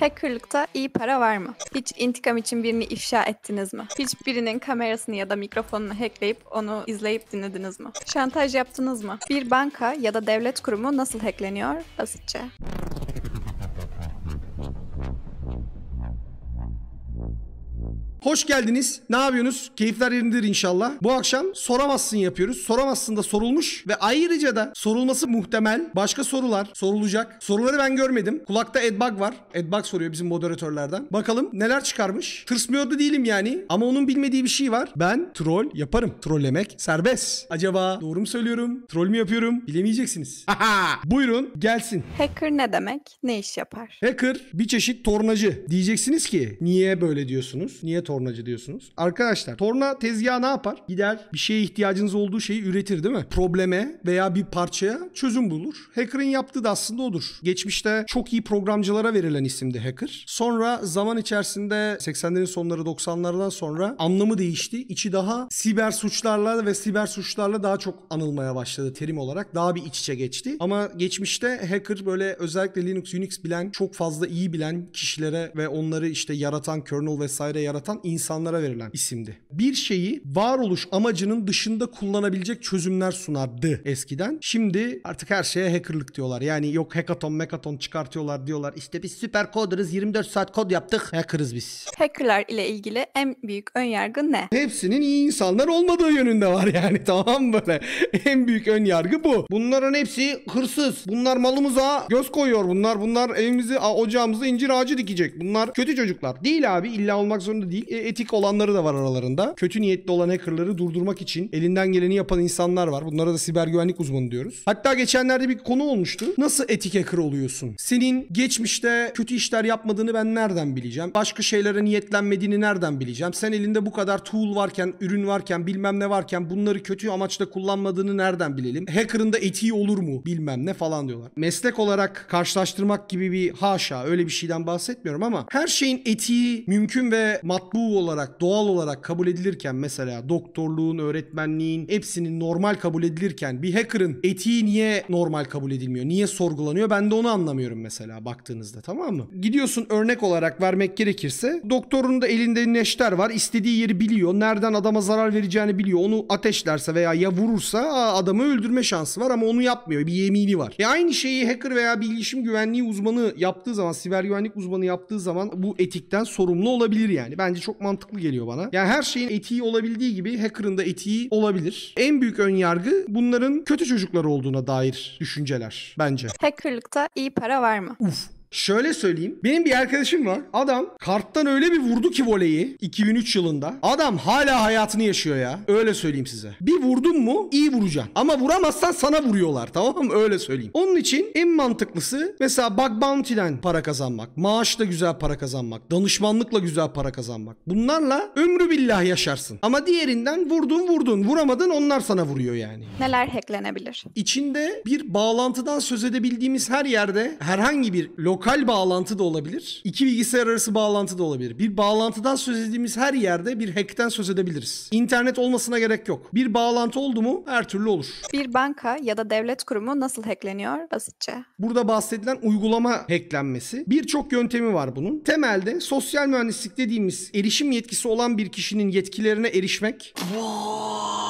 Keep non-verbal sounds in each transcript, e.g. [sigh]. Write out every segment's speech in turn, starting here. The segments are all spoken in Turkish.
Hackerlıkta iyi para var mı? Hiç intikam için birini ifşa ettiniz mi? Hiç birinin kamerasını ya da mikrofonunu hackleyip onu izleyip dinlediniz mi? Şantaj yaptınız mı? Bir banka ya da devlet kurumu nasıl hackleniyor? Basitçe. Hoş geldiniz. Ne yapıyorsunuz? Keyifler yerindedir inşallah. Bu akşam soramazsın yapıyoruz. Soramazsın da sorulmuş ve ayrıca da sorulması muhtemel başka sorular sorulacak. Soruları ben görmedim. Kulakta Edbug var. Edbug soruyor bizim moderatörlerden. Bakalım neler çıkarmış. Tırsmıyor da değilim yani ama onun bilmediği bir şey var. Ben troll yaparım. Trollemek serbest. Acaba doğru mu söylüyorum? Troll mü yapıyorum? Bilemeyeceksiniz. [laughs] Buyurun gelsin. Hacker ne demek? Ne iş yapar? Hacker bir çeşit tornacı. Diyeceksiniz ki niye böyle diyorsunuz? Niye tornacı diyorsunuz? Arkadaşlar torna tezgahı ne yapar? Gider bir şeye ihtiyacınız olduğu şeyi üretir değil mi? Probleme veya bir parçaya çözüm bulur. Hacker'ın yaptığı da aslında odur. Geçmişte çok iyi programcılara verilen isimdi hacker. Sonra zaman içerisinde 80'lerin sonları 90'lardan sonra anlamı değişti. İçi daha siber suçlarla ve siber suçlarla daha çok anılmaya başladı terim olarak. Daha bir iç içe geçti. Ama geçmişte hacker böyle özellikle Linux, Unix bilen, çok fazla iyi bilen kişilere ve onları işte yaratan, kernel vesaire yaratan çalışan insanlara verilen isimdi. Bir şeyi varoluş amacının dışında kullanabilecek çözümler sunardı eskiden. Şimdi artık her şeye hackerlık diyorlar. Yani yok hackathon mekaton çıkartıyorlar diyorlar. İşte biz süper coderız 24 saat kod yaptık hackerız biz. Hackerlar ile ilgili en büyük önyargı ne? Hepsinin iyi insanlar olmadığı yönünde var yani [laughs] tamam böyle. en büyük önyargı bu. Bunların hepsi hırsız. Bunlar malımıza göz koyuyor bunlar. Bunlar evimizi ocağımızı incir ağacı dikecek. Bunlar kötü çocuklar. Değil abi illa olmak zorunda değil. E, etik olanları da var aralarında. Kötü niyetli olan hackerları durdurmak için elinden geleni yapan insanlar var. Bunlara da siber güvenlik uzmanı diyoruz. Hatta geçenlerde bir konu olmuştu. Nasıl etik hacker oluyorsun? Senin geçmişte kötü işler yapmadığını ben nereden bileceğim? Başka şeylere niyetlenmediğini nereden bileceğim? Sen elinde bu kadar tool varken, ürün varken, bilmem ne varken bunları kötü amaçla kullanmadığını nereden bilelim? Hacker'ın da etiği olur mu? Bilmem ne falan diyorlar. Meslek olarak karşılaştırmak gibi bir haşa öyle bir şeyden bahsetmiyorum ama her şeyin etiği mümkün ve matbu hukuku olarak doğal olarak kabul edilirken mesela doktorluğun, öğretmenliğin hepsinin normal kabul edilirken bir hacker'ın etiği niye normal kabul edilmiyor? Niye sorgulanıyor? Ben de onu anlamıyorum mesela baktığınızda tamam mı? Gidiyorsun örnek olarak vermek gerekirse doktorun da elinde neşter var. istediği yeri biliyor. Nereden adama zarar vereceğini biliyor. Onu ateşlerse veya ya vurursa adamı öldürme şansı var ama onu yapmıyor. Bir yemini var. E aynı şeyi hacker veya bilişim güvenliği uzmanı yaptığı zaman, siber güvenlik uzmanı yaptığı zaman bu etikten sorumlu olabilir yani. Bence çok çok mantıklı geliyor bana. Yani her şeyin etiği olabildiği gibi hacker'ın da etiği olabilir. En büyük ön yargı bunların kötü çocuklar olduğuna dair düşünceler bence. Hackerlıkta iyi para var mı? Uf Şöyle söyleyeyim. Benim bir arkadaşım var. Adam karttan öyle bir vurdu ki voleyi 2003 yılında. Adam hala hayatını yaşıyor ya. Öyle söyleyeyim size. Bir vurdun mu iyi vuracaksın. Ama vuramazsan sana vuruyorlar tamam mı? Öyle söyleyeyim. Onun için en mantıklısı mesela bug bounty'den para kazanmak. Maaşla güzel para kazanmak. Danışmanlıkla güzel para kazanmak. Bunlarla ömrü billah yaşarsın. Ama diğerinden vurdun vurdun. Vuramadın onlar sana vuruyor yani. Neler hacklenebilir? İçinde bir bağlantıdan söz edebildiğimiz her yerde herhangi bir log lokal bağlantı da olabilir. İki bilgisayar arası bağlantı da olabilir. Bir bağlantıdan söz ettiğimiz her yerde bir hackten söz edebiliriz. İnternet olmasına gerek yok. Bir bağlantı oldu mu her türlü olur. Bir banka ya da devlet kurumu nasıl hackleniyor basitçe? Burada bahsedilen uygulama hacklenmesi. Birçok yöntemi var bunun. Temelde sosyal mühendislik dediğimiz erişim yetkisi olan bir kişinin yetkilerine erişmek. Wow.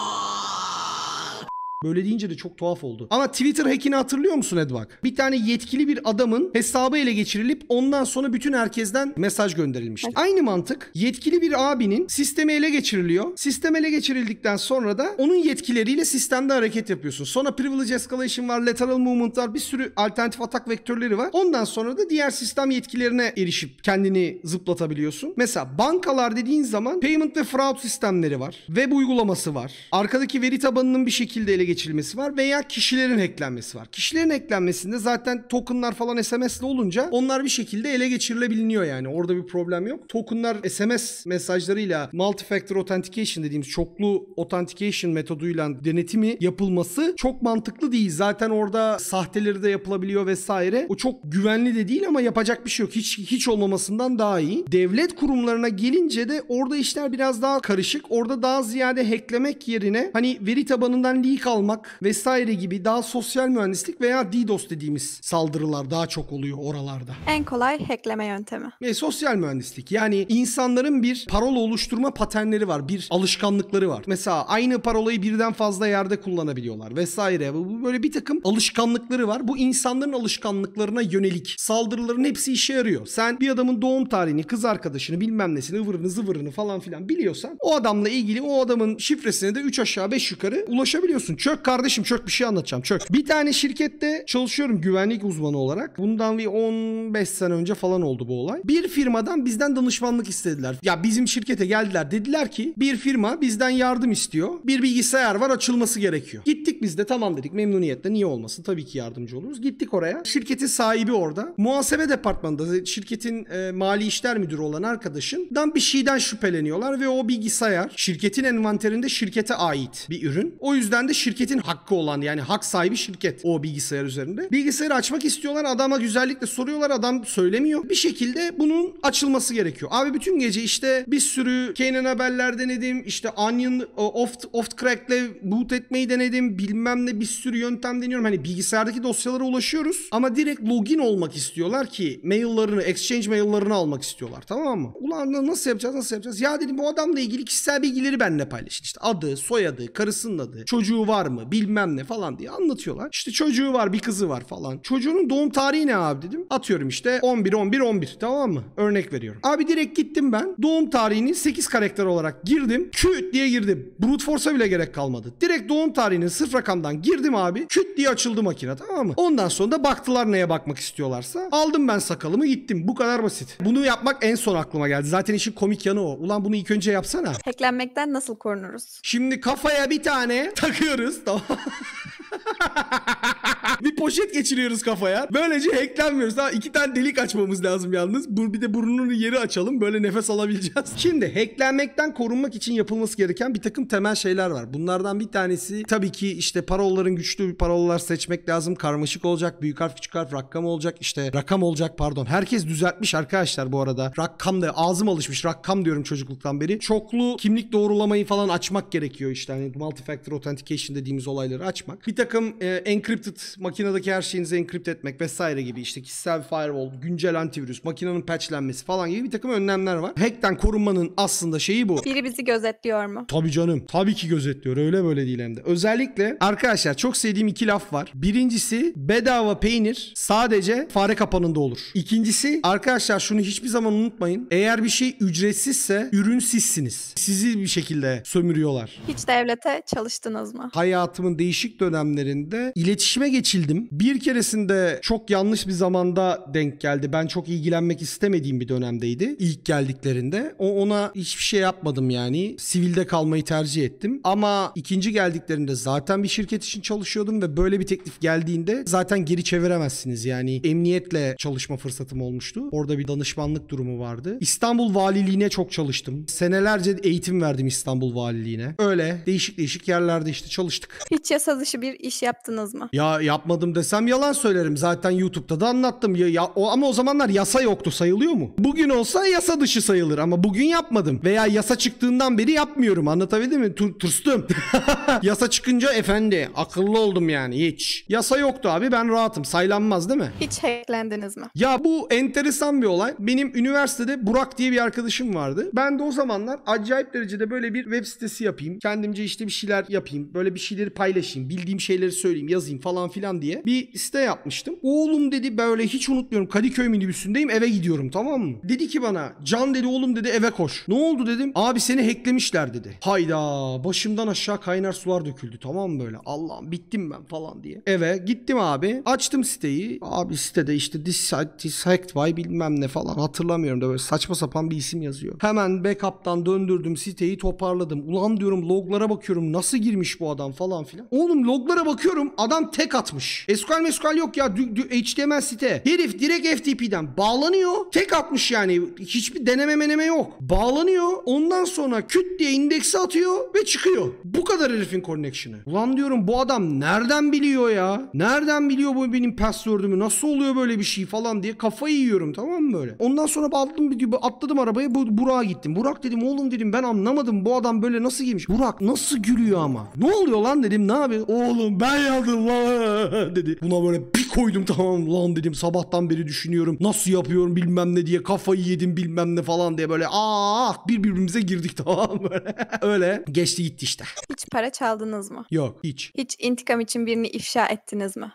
Böyle deyince de çok tuhaf oldu. Ama Twitter hackini hatırlıyor musun Edvak? Bir tane yetkili bir adamın hesabı ele geçirilip ondan sonra bütün herkesten mesaj gönderilmişti. Aynı mantık yetkili bir abinin sistemi ele geçiriliyor. Sistem ele geçirildikten sonra da onun yetkileriyle sistemde hareket yapıyorsun. Sonra privilege escalation var, lateral movement var, bir sürü alternatif atak vektörleri var. Ondan sonra da diğer sistem yetkilerine erişip kendini zıplatabiliyorsun. Mesela bankalar dediğin zaman payment ve fraud sistemleri var. Web uygulaması var. Arkadaki veri tabanının bir şekilde ele geçirilmesi var veya kişilerin eklenmesi var. Kişilerin eklenmesinde zaten tokenlar falan SMS'le olunca onlar bir şekilde ele geçirilebiliyor yani. Orada bir problem yok. Tokenlar SMS mesajlarıyla multi-factor authentication dediğimiz çoklu authentication metoduyla denetimi yapılması çok mantıklı değil. Zaten orada sahteleri de yapılabiliyor vesaire. O çok güvenli de değil ama yapacak bir şey yok. Hiç hiç olmamasından daha iyi. Devlet kurumlarına gelince de orada işler biraz daha karışık. Orada daha ziyade hacklemek yerine hani veri tabanından leak al almak vesaire gibi daha sosyal mühendislik veya DDoS dediğimiz saldırılar daha çok oluyor oralarda. En kolay hackleme yöntemi. Ve sosyal mühendislik. Yani insanların bir parola oluşturma paternleri var. Bir alışkanlıkları var. Mesela aynı parolayı birden fazla yerde kullanabiliyorlar vesaire. Bu böyle bir takım alışkanlıkları var. Bu insanların alışkanlıklarına yönelik saldırıların hepsi işe yarıyor. Sen bir adamın doğum tarihini, kız arkadaşını, bilmem nesini, ıvırını, zıvırını falan filan biliyorsan o adamla ilgili o adamın şifresine de 3 aşağı 5 yukarı ulaşabiliyorsun. çünkü. Çök kardeşim çök bir şey anlatacağım çök. Bir tane şirkette çalışıyorum güvenlik uzmanı olarak. Bundan bir 15 sene önce falan oldu bu olay. Bir firmadan bizden danışmanlık istediler. Ya bizim şirkete geldiler dediler ki bir firma bizden yardım istiyor. Bir bilgisayar var açılması gerekiyor. Gittik biz de tamam dedik memnuniyetle niye olmasın tabii ki yardımcı oluruz. Gittik oraya. Şirketin sahibi orada. Muhasebe departmanında şirketin e, mali işler müdürü olan arkadaşından bir şeyden şüpheleniyorlar ve o bilgisayar şirketin envanterinde şirkete ait bir ürün. O yüzden de şirket şirketin hakkı olan yani hak sahibi şirket o bilgisayar üzerinde. Bilgisayarı açmak istiyorlar adama güzellikle soruyorlar adam söylemiyor. Bir şekilde bunun açılması gerekiyor. Abi bütün gece işte bir sürü Canon haberler denedim. işte Onion e, oft, oft crack'le boot etmeyi denedim. Bilmem ne bir sürü yöntem deniyorum. Hani bilgisayardaki dosyalara ulaşıyoruz ama direkt login olmak istiyorlar ki maillarını, exchange maillarını almak istiyorlar. Tamam mı? Ulan nasıl yapacağız, nasıl yapacağız? Ya dedim bu adamla ilgili kişisel bilgileri benimle paylaşın. İşte adı, soyadı, karısının adı, çocuğu var mı bilmem ne falan diye anlatıyorlar. İşte çocuğu var bir kızı var falan. Çocuğunun doğum tarihi ne abi dedim. Atıyorum işte 11 11 11 tamam mı? Örnek veriyorum. Abi direkt gittim ben. Doğum tarihini 8 karakter olarak girdim. Küt diye girdim. Brute force'a bile gerek kalmadı. Direkt doğum tarihinin sıfır rakamdan girdim abi. Küt diye açıldı makine tamam mı? Ondan sonra da baktılar neye bakmak istiyorlarsa. Aldım ben sakalımı gittim. Bu kadar basit. Bunu yapmak en son aklıma geldi. Zaten işin komik yanı o. Ulan bunu ilk önce yapsana. Hacklenmekten nasıl korunuruz? Şimdi kafaya bir tane takıyoruz. スト [laughs] bir poşet geçiriyoruz kafaya. Böylece hacklenmiyoruz. Daha iki tane delik açmamız lazım yalnız. bir de burnunun yeri açalım. Böyle nefes alabileceğiz. [laughs] Şimdi hacklenmekten korunmak için yapılması gereken bir takım temel şeyler var. Bunlardan bir tanesi tabii ki işte parolların güçlü bir parolalar seçmek lazım. Karmaşık olacak. Büyük harf küçük harf rakam olacak. İşte rakam olacak pardon. Herkes düzeltmiş arkadaşlar bu arada. Rakam da ağzım alışmış. Rakam diyorum çocukluktan beri. Çoklu kimlik doğrulamayı falan açmak gerekiyor işte. Hani multi factor authentication dediğimiz olayları açmak. Bir takım hem e, encrypted makinedeki her şeyinizi encrypt etmek vesaire gibi işte kişisel firewall, güncel antivirüs, makinenin patchlenmesi falan gibi bir takım önlemler var. Hack'ten korunmanın aslında şeyi bu. Biri bizi gözetliyor mu? Tabii canım. Tabii ki gözetliyor. Öyle böyle değil hem de. Özellikle arkadaşlar çok sevdiğim iki laf var. Birincisi bedava peynir sadece fare kapanında olur. İkincisi arkadaşlar şunu hiçbir zaman unutmayın. Eğer bir şey ücretsizse ürün sizsiniz. Sizi bir şekilde sömürüyorlar. Hiç devlete çalıştınız mı? Hayatımın değişik dönemlerinde keresinde iletişime geçildim. Bir keresinde çok yanlış bir zamanda denk geldi. Ben çok ilgilenmek istemediğim bir dönemdeydi ilk geldiklerinde. O ona hiçbir şey yapmadım yani. Sivilde kalmayı tercih ettim. Ama ikinci geldiklerinde zaten bir şirket için çalışıyordum ve böyle bir teklif geldiğinde zaten geri çeviremezsiniz. Yani emniyetle çalışma fırsatım olmuştu. Orada bir danışmanlık durumu vardı. İstanbul Valiliğine çok çalıştım. Senelerce eğitim verdim İstanbul Valiliğine. Öyle değişik değişik yerlerde işte çalıştık. Hiç yasa dışı bir iş yaptınız mı? Ya yapmadım desem yalan söylerim. Zaten YouTube'da da anlattım. Ya, ya o, ama o zamanlar yasa yoktu sayılıyor mu? Bugün olsa yasa dışı sayılır ama bugün yapmadım. Veya yasa çıktığından beri yapmıyorum. Anlatabildim mi? Tur, [laughs] yasa çıkınca efendi akıllı oldum yani hiç. Yasa yoktu abi ben rahatım. Saylanmaz değil mi? Hiç hacklendiniz mi? Ya bu enteresan bir olay. Benim üniversitede Burak diye bir arkadaşım vardı. Ben de o zamanlar acayip derecede böyle bir web sitesi yapayım. Kendimce işte bir şeyler yapayım. Böyle bir şeyleri paylaşayım. Bildiğim şeyleri söyleyeyim yazayım falan filan diye bir site yapmıştım. Oğlum dedi böyle hiç unutmuyorum Kadıköy minibüsündeyim eve gidiyorum tamam mı? Dedi ki bana Can dedi oğlum dedi eve koş. Ne oldu dedim. Abi seni hacklemişler dedi. Hayda başımdan aşağı kaynar sular döküldü tamam mı böyle. Allah'ım bittim ben falan diye. Eve gittim abi. Açtım siteyi. Abi sitede işte this site is hacked by bilmem ne falan hatırlamıyorum da böyle saçma sapan bir isim yazıyor. Hemen backup'tan döndürdüm siteyi toparladım. Ulan diyorum loglara bakıyorum nasıl girmiş bu adam falan filan. Oğlum loglara bakıyorum Bakıyorum adam tek atmış. SQL mesqal yok ya. Dü, dü, HTML site. Herif direkt FTP'den bağlanıyor. Tek atmış yani. Hiçbir deneme meneme yok. Bağlanıyor. Ondan sonra küt diye indeksi atıyor ve çıkıyor. Bu kadar herifin connection'ı. Ulan diyorum bu adam nereden biliyor ya? Nereden biliyor bu benim password'ümü? Nasıl oluyor böyle bir şey falan diye kafayı yiyorum tamam mı böyle? Ondan sonra aldım bir atladım arabaya bu Burak'a gittim. Burak dedim oğlum dedim ben anlamadım bu adam böyle nasıl girmiş. Burak nasıl gülüyor ama? Ne oluyor lan dedim ne abi? Oğlum ben sen yazdın lan dedi. Buna böyle bir koydum tamam lan dedim. Sabahtan beri düşünüyorum. Nasıl yapıyorum bilmem ne diye. Kafayı yedim bilmem ne falan diye böyle ah bir birbirimize girdik [laughs] tamam böyle. Öyle geçti gitti işte. Hiç para çaldınız mı? Yok hiç. Hiç intikam için birini ifşa ettiniz mi?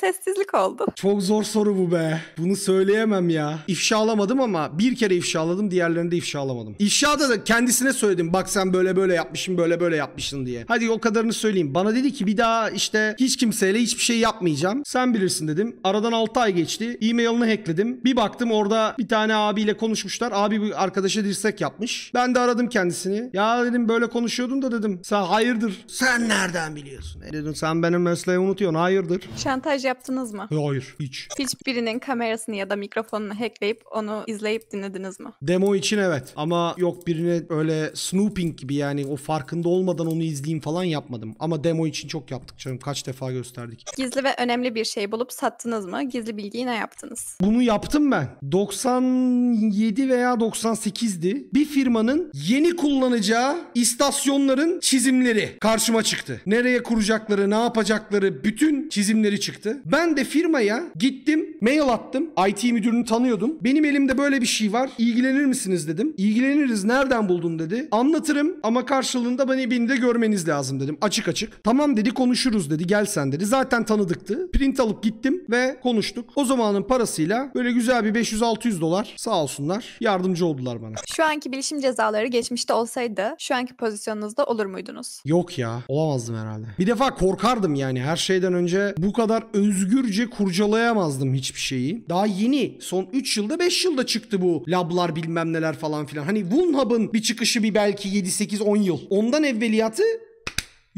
sessizlik oldu. Çok zor soru bu be. Bunu söyleyemem ya. İfşalamadım ama bir kere ifşaladım diğerlerini de ifşalamadım. İfşada da kendisine söyledim. Bak sen böyle böyle yapmışsın böyle böyle yapmışsın diye. Hadi o kadarını söyleyeyim. Bana dedi ki bir daha işte hiç kimseyle hiçbir şey yapmayacağım. Sen bilirsin dedim. Aradan 6 ay geçti. E-mailini hackledim. Bir baktım orada bir tane abiyle konuşmuşlar. Abi bir arkadaşa dirsek yapmış. Ben de aradım kendisini. Ya dedim böyle konuşuyordun da dedim. Sen hayırdır? Sen nereden biliyorsun? E dedim sen benim mesleği unutuyorsun. Hayırdır? Şantaj yaptınız mı? Hayır hiç. Hiçbirinin kamerasını ya da mikrofonunu hackleyip onu izleyip dinlediniz mi? Demo için evet ama yok birine öyle snooping gibi yani o farkında olmadan onu izleyeyim falan yapmadım. Ama demo için çok yaptık canım kaç defa gösterdik. Gizli ve önemli bir şey bulup sattınız mı? Gizli bilgiyi ne yaptınız? Bunu yaptım ben. 97 veya 98'di. Bir firmanın yeni kullanacağı istasyonların çizimleri karşıma çıktı. Nereye kuracakları, ne yapacakları bütün çizimleri çıktı. Ben de firmaya gittim, mail attım. IT müdürünü tanıyordum. Benim elimde böyle bir şey var. İlgilenir misiniz dedim. İlgileniriz. Nereden buldun dedi. Anlatırım ama karşılığında beni beni de görmeniz lazım dedim. Açık açık. Tamam dedi konuşuruz dedi. Gel sen dedi. Zaten tanıdıktı. Print alıp gittim ve konuştuk. O zamanın parasıyla böyle güzel bir 500-600 dolar sağ olsunlar yardımcı oldular bana. Şu anki bilişim cezaları geçmişte olsaydı şu anki pozisyonunuzda olur muydunuz? Yok ya. Olamazdım herhalde. Bir defa korkardım yani. Her şeyden önce bu kadar öz özgürce kurcalayamazdım hiçbir şeyi. Daha yeni son 3 yılda 5 yılda çıktı bu lablar bilmem neler falan filan. Hani Wunhab'ın bir çıkışı bir belki 7-8-10 yıl. Ondan evveliyatı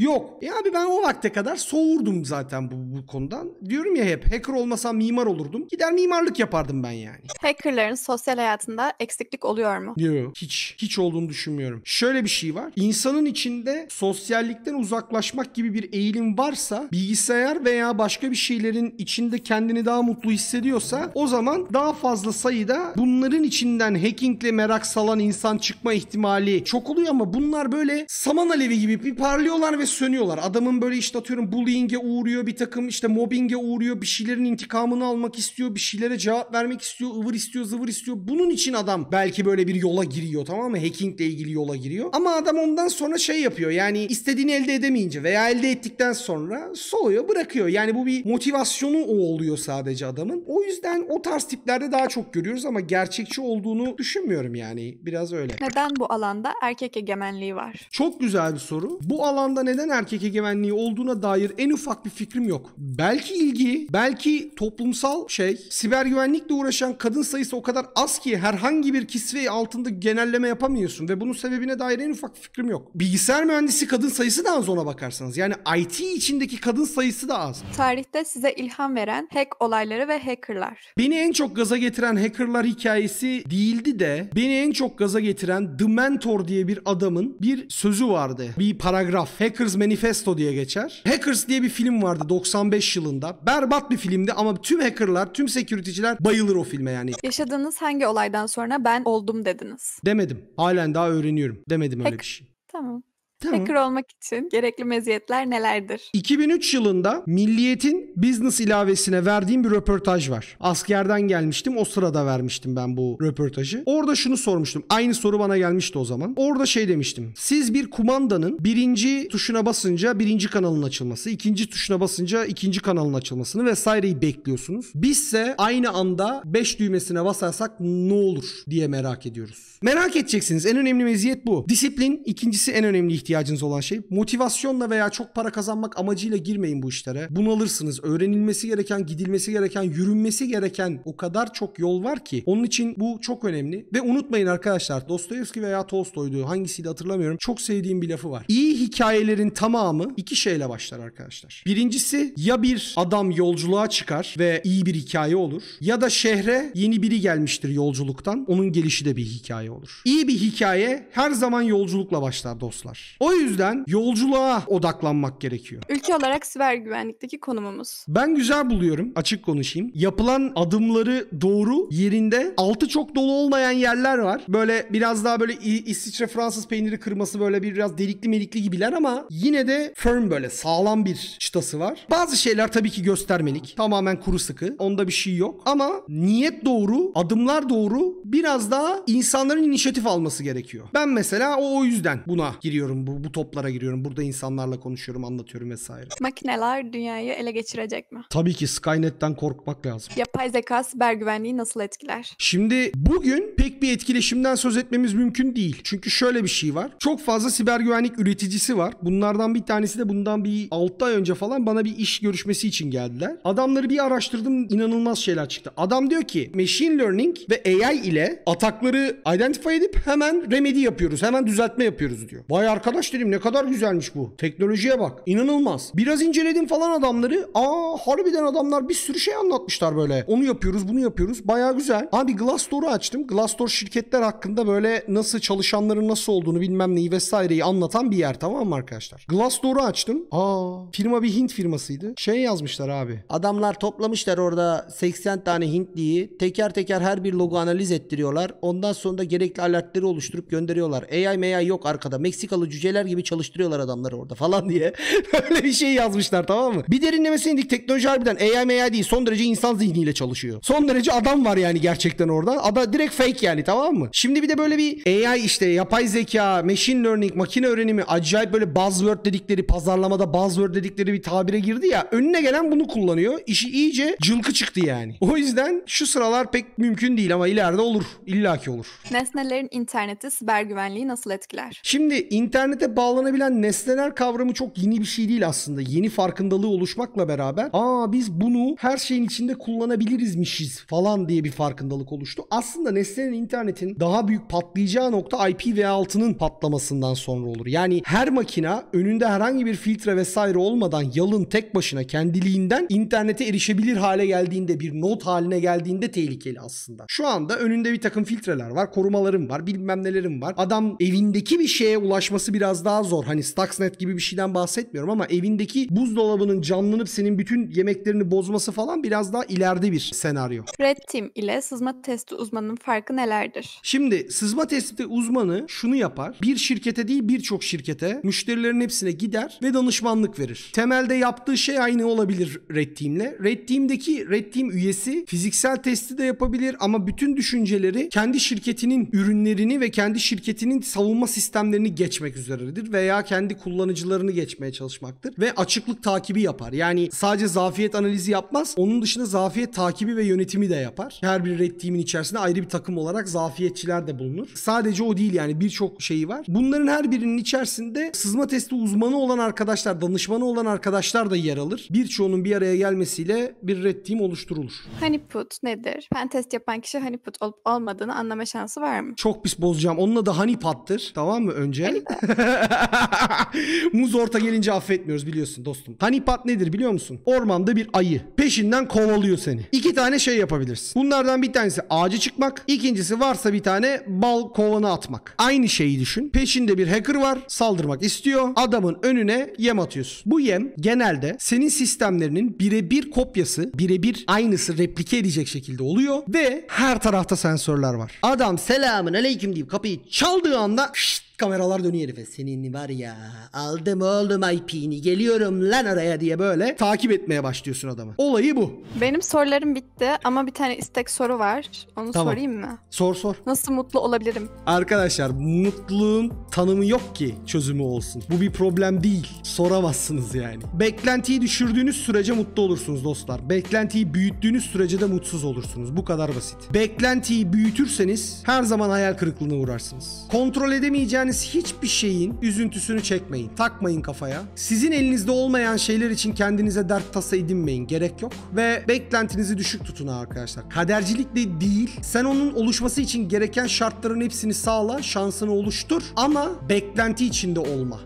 Yok. E abi ben o vakte kadar soğurdum zaten bu, bu konudan. Diyorum ya hep hacker olmasam mimar olurdum. Gider mimarlık yapardım ben yani. Hackerların sosyal hayatında eksiklik oluyor mu? Yok. Hiç. Hiç olduğunu düşünmüyorum. Şöyle bir şey var. İnsanın içinde sosyallikten uzaklaşmak gibi bir eğilim varsa bilgisayar veya başka bir şeylerin içinde kendini daha mutlu hissediyorsa o zaman daha fazla sayıda bunların içinden hackingle merak salan insan çıkma ihtimali çok oluyor ama bunlar böyle saman alevi gibi bir parlıyorlar ve sönüyorlar. Adamın böyle işte atıyorum bullying'e uğruyor bir takım işte mobbing'e uğruyor bir şeylerin intikamını almak istiyor bir şeylere cevap vermek istiyor ıvır istiyor zıvır istiyor. Bunun için adam belki böyle bir yola giriyor tamam mı? Hackingle ilgili yola giriyor. Ama adam ondan sonra şey yapıyor yani istediğini elde edemeyince veya elde ettikten sonra soluyor bırakıyor. Yani bu bir motivasyonu o oluyor sadece adamın. O yüzden o tarz tiplerde daha çok görüyoruz ama gerçekçi olduğunu düşünmüyorum yani. Biraz öyle. Neden bu alanda erkek egemenliği var? Çok güzel bir soru. Bu alanda ne neden erkek egemenliği olduğuna dair en ufak bir fikrim yok. Belki ilgi, belki toplumsal şey, siber güvenlikle uğraşan kadın sayısı o kadar az ki herhangi bir kisve altında genelleme yapamıyorsun ve bunun sebebine dair en ufak fikrim yok. Bilgisayar mühendisi kadın sayısı da az ona bakarsanız. Yani IT içindeki kadın sayısı da az. Tarihte size ilham veren hack olayları ve hackerlar. Beni en çok gaza getiren hackerlar hikayesi değildi de beni en çok gaza getiren The Mentor diye bir adamın bir sözü vardı. Bir paragraf. Hacker Hackers Manifesto diye geçer. Hackers diye bir film vardı 95 yılında. Berbat bir filmdi ama tüm hackerlar, tüm security'ciler bayılır o filme yani. Yaşadığınız hangi olaydan sonra ben oldum dediniz? Demedim. Halen daha öğreniyorum. Demedim öyle Hack- bir şey. Tamam. Tamam. Hacker olmak için gerekli meziyetler nelerdir? 2003 yılında Milliyet'in business ilavesine verdiğim bir röportaj var. Askerden gelmiştim. O sırada vermiştim ben bu röportajı. Orada şunu sormuştum. Aynı soru bana gelmişti o zaman. Orada şey demiştim. Siz bir kumandanın birinci tuşuna basınca birinci kanalın açılması, ikinci tuşuna basınca ikinci kanalın açılmasını vesaireyi bekliyorsunuz. Bizse aynı anda 5 düğmesine basarsak ne olur diye merak ediyoruz. Merak edeceksiniz. En önemli meziyet bu. Disiplin ikincisi en önemli ihtiyaç ihtiyacınız olan şey. Motivasyonla veya çok para kazanmak amacıyla girmeyin bu işlere. Bunalırsınız. Öğrenilmesi gereken, gidilmesi gereken, yürünmesi gereken o kadar çok yol var ki. Onun için bu çok önemli. Ve unutmayın arkadaşlar Dostoyevski veya Tolstoy'du hangisiydi hatırlamıyorum. Çok sevdiğim bir lafı var. İyi hikayelerin tamamı iki şeyle başlar arkadaşlar. Birincisi ya bir adam yolculuğa çıkar ve iyi bir hikaye olur ya da şehre yeni biri gelmiştir yolculuktan. Onun gelişi de bir hikaye olur. İyi bir hikaye her zaman yolculukla başlar dostlar. O yüzden yolculuğa odaklanmak gerekiyor. Ülke olarak siber güvenlikteki konumumuz. Ben güzel buluyorum açık konuşayım. Yapılan adımları doğru yerinde altı çok dolu olmayan yerler var. Böyle biraz daha böyle İsviçre Fransız peyniri kırması böyle bir biraz delikli melikli gibiler ama yine de firm böyle sağlam bir çıtası var. Bazı şeyler tabii ki göstermelik. Tamamen kuru sıkı. Onda bir şey yok. Ama niyet doğru, adımlar doğru biraz daha insanların inisiyatif alması gerekiyor. Ben mesela o, o yüzden buna giriyorum bu bu, bu toplara giriyorum. Burada insanlarla konuşuyorum, anlatıyorum vesaire. Makineler dünyayı ele geçirecek mi? Tabii ki Skynet'ten korkmak lazım. Yapay zeka siber güvenliği nasıl etkiler? Şimdi bugün pek bir etkileşimden söz etmemiz mümkün değil. Çünkü şöyle bir şey var. Çok fazla siber güvenlik üreticisi var. Bunlardan bir tanesi de bundan bir 6 ay önce falan bana bir iş görüşmesi için geldiler. Adamları bir araştırdım inanılmaz şeyler çıktı. Adam diyor ki machine learning ve AI ile atakları identify edip hemen remedy yapıyoruz. Hemen düzeltme yapıyoruz diyor. Vay arkadaş arkadaş dedim ne kadar güzelmiş bu. Teknolojiye bak. İnanılmaz. Biraz inceledim falan adamları. Aa harbiden adamlar bir sürü şey anlatmışlar böyle. Onu yapıyoruz bunu yapıyoruz. Baya güzel. Abi Glassdoor'u açtım. Glassdoor şirketler hakkında böyle nasıl çalışanların nasıl olduğunu bilmem neyi vesaireyi anlatan bir yer tamam mı arkadaşlar? Glassdoor'u açtım. Aa firma bir Hint firmasıydı. Şey yazmışlar abi. Adamlar toplamışlar orada 80 tane Hintliyi teker teker her bir logo analiz ettiriyorlar. Ondan sonra da gerekli alertleri oluşturup gönderiyorlar. AI meya yok arkada. Meksikalı cüce cüceler gibi çalıştırıyorlar adamları orada falan diye. [laughs] Böyle bir şey yazmışlar tamam mı? Bir derinlemesine indik teknoloji harbiden AI AI değil son derece insan zihniyle çalışıyor. Son derece adam var yani gerçekten orada. Ada direkt fake yani tamam mı? Şimdi bir de böyle bir AI işte yapay zeka, machine learning, makine öğrenimi acayip böyle buzzword dedikleri pazarlamada buzzword dedikleri bir tabire girdi ya. Önüne gelen bunu kullanıyor. İşi iyice cılkı çıktı yani. O yüzden şu sıralar pek mümkün değil ama ileride olur. illaki olur. Nesnelerin interneti siber güvenliği nasıl etkiler? Şimdi internet internete bağlanabilen nesneler kavramı çok yeni bir şey değil aslında. Yeni farkındalığı oluşmakla beraber aa biz bunu her şeyin içinde kullanabilirizmişiz falan diye bir farkındalık oluştu. Aslında nesnenin internetin daha büyük patlayacağı nokta IPv6'nın patlamasından sonra olur. Yani her makina önünde herhangi bir filtre vesaire olmadan yalın tek başına kendiliğinden internete erişebilir hale geldiğinde bir not haline geldiğinde tehlikeli aslında. Şu anda önünde bir takım filtreler var, korumalarım var, bilmem nelerim var. Adam evindeki bir şeye ulaşması bir biraz daha zor. Hani Stuxnet gibi bir şeyden bahsetmiyorum ama evindeki buzdolabının canlanıp senin bütün yemeklerini bozması falan biraz daha ileride bir senaryo. Red Team ile sızma testi uzmanının farkı nelerdir? Şimdi sızma testi uzmanı şunu yapar. Bir şirkete değil birçok şirkete müşterilerin hepsine gider ve danışmanlık verir. Temelde yaptığı şey aynı olabilir Red Team'le. Red Team'deki Red Team üyesi fiziksel testi de yapabilir ama bütün düşünceleri kendi şirketinin ürünlerini ve kendi şirketinin savunma sistemlerini geçmek üzere üzeridir veya kendi kullanıcılarını geçmeye çalışmaktır ve açıklık takibi yapar. Yani sadece zafiyet analizi yapmaz. Onun dışında zafiyet takibi ve yönetimi de yapar. Her bir red team'in içerisinde ayrı bir takım olarak zafiyetçiler de bulunur. Sadece o değil yani birçok şeyi var. Bunların her birinin içerisinde sızma testi uzmanı olan arkadaşlar, danışmanı olan arkadaşlar da yer alır. Birçoğunun bir araya gelmesiyle bir red team oluşturulur. Honeypot nedir? pen test yapan kişi honeypot olup olmadığını anlama şansı var mı? Çok pis bozacağım. Onunla da honeypot'tır. Tamam mı önce? [laughs] [laughs] Muz orta gelince affetmiyoruz biliyorsun dostum. Hanipat nedir biliyor musun? Ormanda bir ayı. Peşinden kovalıyor seni. İki tane şey yapabilirsin. Bunlardan bir tanesi ağacı çıkmak. İkincisi varsa bir tane bal kovanı atmak. Aynı şeyi düşün. Peşinde bir hacker var. Saldırmak istiyor. Adamın önüne yem atıyorsun. Bu yem genelde senin sistemlerinin birebir kopyası, birebir aynısı replike edecek şekilde oluyor ve her tarafta sensörler var. Adam selamın aleyküm deyip kapıyı çaldığı anda şşt, kameralar dönüyor herife. Senin var ya aldım oğlum IP'ni geliyorum lan araya diye böyle takip etmeye başlıyorsun adamı. Olayı bu. Benim sorularım bitti ama bir tane istek soru var. Onu Tamam. sorayım mı? Sor sor. Nasıl mutlu olabilirim? Arkadaşlar mutluluğun tanımı yok ki çözümü olsun. Bu bir problem değil. Soramazsınız yani. Beklentiyi düşürdüğünüz sürece mutlu olursunuz dostlar. Beklentiyi büyüttüğünüz sürece de mutsuz olursunuz. Bu kadar basit. Beklentiyi büyütürseniz her zaman hayal kırıklığına uğrarsınız. Kontrol edemeyeceğiniz Kaybettiğiniz hiçbir şeyin üzüntüsünü çekmeyin. Takmayın kafaya. Sizin elinizde olmayan şeyler için kendinize dert tasa edinmeyin. Gerek yok. Ve beklentinizi düşük tutun arkadaşlar. Kadercilik de değil. Sen onun oluşması için gereken şartların hepsini sağla. Şansını oluştur. Ama beklenti içinde olma.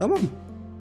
Tamam mı?